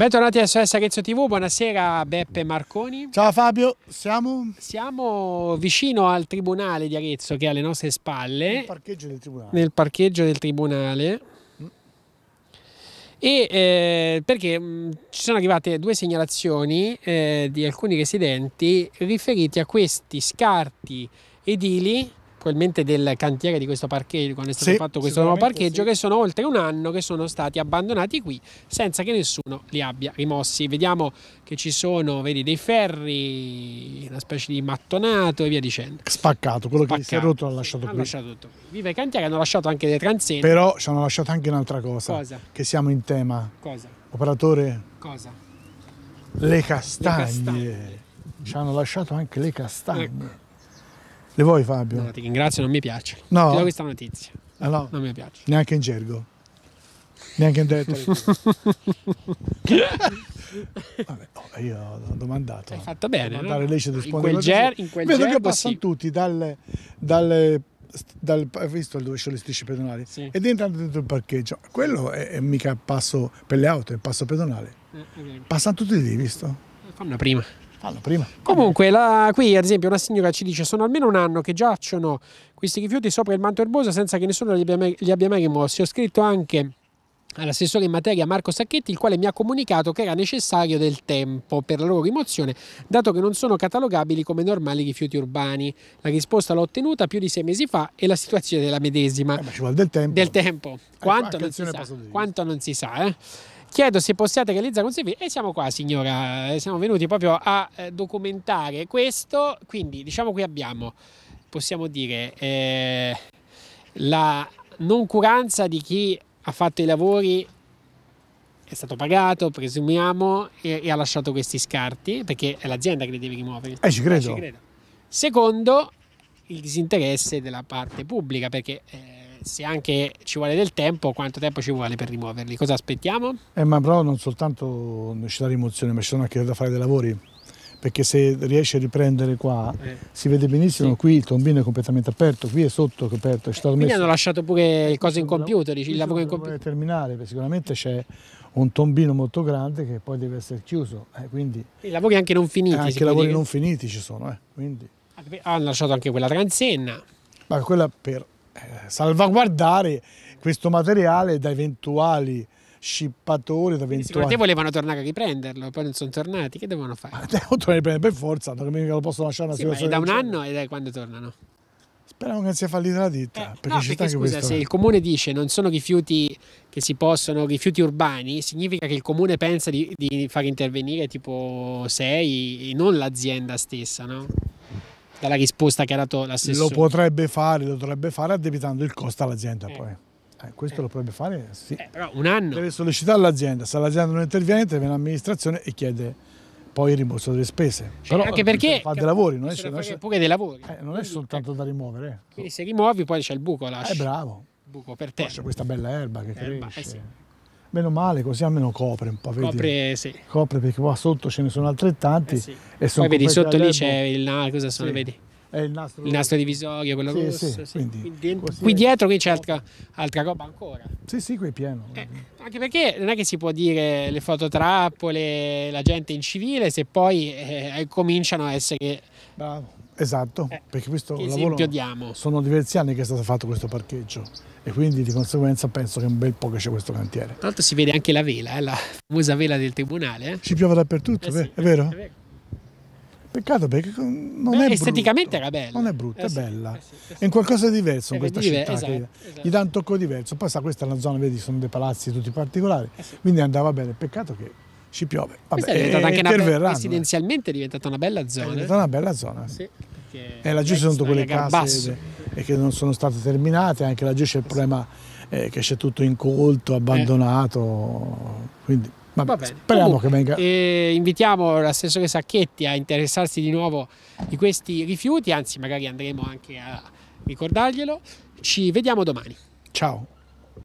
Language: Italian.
Bentornati a SOS Arezzo TV, buonasera Beppe Marconi. Ciao Fabio, siamo? Siamo vicino al Tribunale di Arezzo che è alle nostre spalle. Nel parcheggio del Tribunale. Nel parcheggio del Tribunale. Mm. E eh, perché mh, mm, ci sono arrivate due segnalazioni eh, di alcuni residenti riferiti a questi scarti edili probabilmente del cantiere di questo parcheggio, quando è stato sì, fatto questo nuovo parcheggio, sì. che sono oltre un anno che sono stati abbandonati qui senza che nessuno li abbia rimossi. Vediamo che ci sono vedi, dei ferri, una specie di mattonato e via dicendo. Spaccato, quello Spaccato. che si è rotto l'ha lasciato qui. Lasciato tutto. Viva i cantieri, hanno lasciato anche dei transenne. Però ci hanno lasciato anche un'altra cosa, cosa, che siamo in tema. Cosa? Operatore? Cosa? Le castagne. Le castagne. Ci hanno lasciato anche le castagne. Ecco le vuoi Fabio? No, ti ringrazio, non mi piace. No. Ti do questa notizia. Ah, no. Non mi piace. Neanche in gergo. Neanche in diretta. Vabbè, io ho domandato. Hai fatto bene. no? lei ci risponde. In quel, ger, in quel Vedo che passano sì. tutti dalle, dalle dal, visto dove c'è le strisce pedonali sì. ed entrano dentro il parcheggio. Quello è, è, mica passo per le auto, è passo pedonale. Eh, Passano tutti lì, visto? Fanno prima. Fallo prima. Comunque, la, qui ad esempio una signora ci dice sono almeno un anno che giacciono questi rifiuti sopra il manto erboso senza che nessuno li abbia mai, li abbia mai rimossi. Ho scritto anche all'assessore in materia Marco Sacchetti, il quale mi ha comunicato che era necessario del tempo per la loro rimozione, dato che non sono catalogabili come normali rifiuti urbani. La risposta l'ho ottenuta più di sei mesi fa e la situazione è la medesima. Eh, ma ci vuole del tempo. Del tempo. Eh, quanto, eh, non, si sa, quanto non si sa. Eh? chiedo se possiate realizzare un servizio e siamo qua signora, eh, siamo venuti proprio a eh, documentare questo, quindi diciamo qui abbiamo, possiamo dire, eh, la noncuranza di chi ha fatto i lavori è stato pagato, presumiamo, e, e ha lasciato questi scarti, perché è l'azienda che li deve rimuovere. Eh, ci credo. Eh, ci credo. Secondo, il disinteresse della parte pubblica, perché... Eh, se anche ci vuole del tempo, quanto tempo ci vuole per rimuoverli? Cosa aspettiamo? Eh, ma però non soltanto ci dà rimozione, ma ci sono anche da fare dei lavori perché se riesce a riprendere qua eh. si vede benissimo, sì. qui il tombino è completamente aperto, qui è sotto coperto. è aperto. eh, quindi messo... hanno lasciato pure cose in computer, il lavoro in computer. terminale, perché sicuramente c'è un tombino molto grande che poi deve essere chiuso. Eh, quindi... I lavori anche non finiti. anche i lavori dire... non finiti ci sono. Eh, Quindi... Hanno lasciato anche quella transenna. Ma quella per eh, salvaguardare questo materiale da eventuali scippatori da eventuali... te volevano tornare a riprenderlo, poi non sono tornati, che devono fare? Ma devono tornare a riprendere per forza, non lo possono lasciare una sì, situazione... da un anno e da quando tornano? Speriamo che non sia fallita la ditta. Eh, perché no, perché, scusa, questo... se eh. il comune dice non sono rifiuti che si possono, rifiuti urbani, significa che il comune pensa di, di far intervenire tipo sei, e non l'azienda stessa, no? dalla risposta che ha dato l'assessore. Lo potrebbe fare, lo dovrebbe fare addebitando il costo all'azienda eh. poi. Eh, questo eh. lo potrebbe fare, sì. Eh, però un anno. Deve sollecitare l'azienda, se l'azienda non interviene, interviene l'amministrazione e chiede poi il rimborso delle spese. Cioè, però anche perché fa dei lavori, non esce, non esce, pure dei lavori. Eh, non è soltanto da rimuovere. Eh. Quindi se rimuovi poi c'è il buco, lascia. È bravo. Il buco per te. C'è questa bella erba che erba, cresce. Sì. Meno male, così almeno copre un po'. Vedi? Copre, sì. Copre perché qua sotto ce ne sono altrettanti. Eh sì. e Poi vedi, sotto lì c'è il... No, ah, cosa sono, sì. vedi? il nastro, il nastro divisorio, quello sì, rosso. Sì, quindi, quindi, qui dietro qui c'è altra, altra, roba ancora. Sì, sì, qui è pieno. Eh, anche perché non è che si può dire le fototrappole, la gente in civile, se poi eh, eh cominciano a essere... Bravo. Esatto, eh, perché questo lavoro diamo? sono diversi anni che è stato fatto questo parcheggio e quindi di conseguenza penso che un bel po' che c'è questo cantiere. Tra l'altro si vede anche la vela, eh, la famosa vela del tribunale. Eh. Ci piove dappertutto, sì, è vero? È vero. Peccato perché non Beh, è esteticamente brutto, era bella. Non è brutta, eh è bella. Eh sì, eh sì. È un qualcosa di diverso in questa dive, città. Esatto, esatto. Gli dà un tocco diverso. Poi sa, questa è una zona, vedi, sono dei palazzi tutti particolari. Eh quindi andava bene. Peccato che ci piove. Vabbè, questa è diventata anche una bella, residenzialmente è diventata una bella zona. È diventata una bella zona. Sì, e eh, laggiù ci sono tutte quelle case e che non sono state terminate, anche laggiù c'è il problema eh, che c'è tutto incolto, abbandonato. Quindi Vabbè, Vabbè. speriamo Comunque, che venga. Eh, invitiamo l'assessore Sacchetti a interessarsi di nuovo di questi rifiuti, anzi magari andremo anche a ricordarglielo. Ci vediamo domani. Ciao.